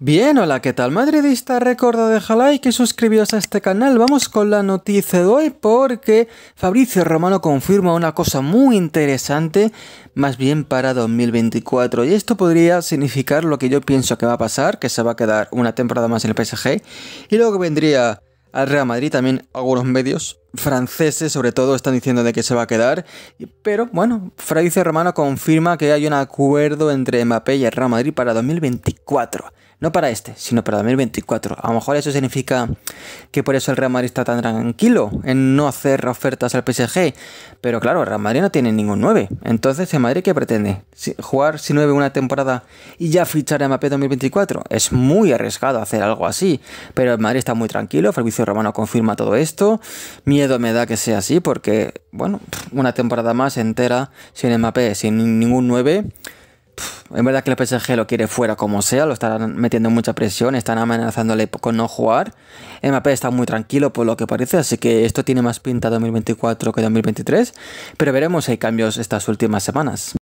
Bien, hola, ¿qué tal? Madridista, recuerda deja like y suscribiros a este canal. Vamos con la noticia de hoy porque Fabricio Romano confirma una cosa muy interesante, más bien para 2024. Y esto podría significar lo que yo pienso que va a pasar, que se va a quedar una temporada más en el PSG. Y luego vendría al Real Madrid también algunos medios franceses sobre todo están diciendo de que se va a quedar, pero bueno, Fabricio Romano confirma que hay un acuerdo entre Mbappé y el Real Madrid para 2024. No para este, sino para 2024. A lo mejor eso significa que por eso el Real Madrid está tan tranquilo en no hacer ofertas al PSG. Pero claro, el Real Madrid no tiene ningún 9. Entonces, ¿el Madrid qué pretende? ¿Jugar sin 9 una temporada y ya fichar a 2024? Es muy arriesgado hacer algo así. Pero el Madrid está muy tranquilo. Fabricio Romano confirma todo esto. Miedo me da que sea así porque, bueno, una temporada más entera sin MAP, sin ningún 9 en verdad que el PSG lo quiere fuera como sea, lo están metiendo mucha presión, están amenazándole con no jugar. MAP está muy tranquilo por lo que parece, así que esto tiene más pinta 2024 que 2023, pero veremos si hay cambios estas últimas semanas.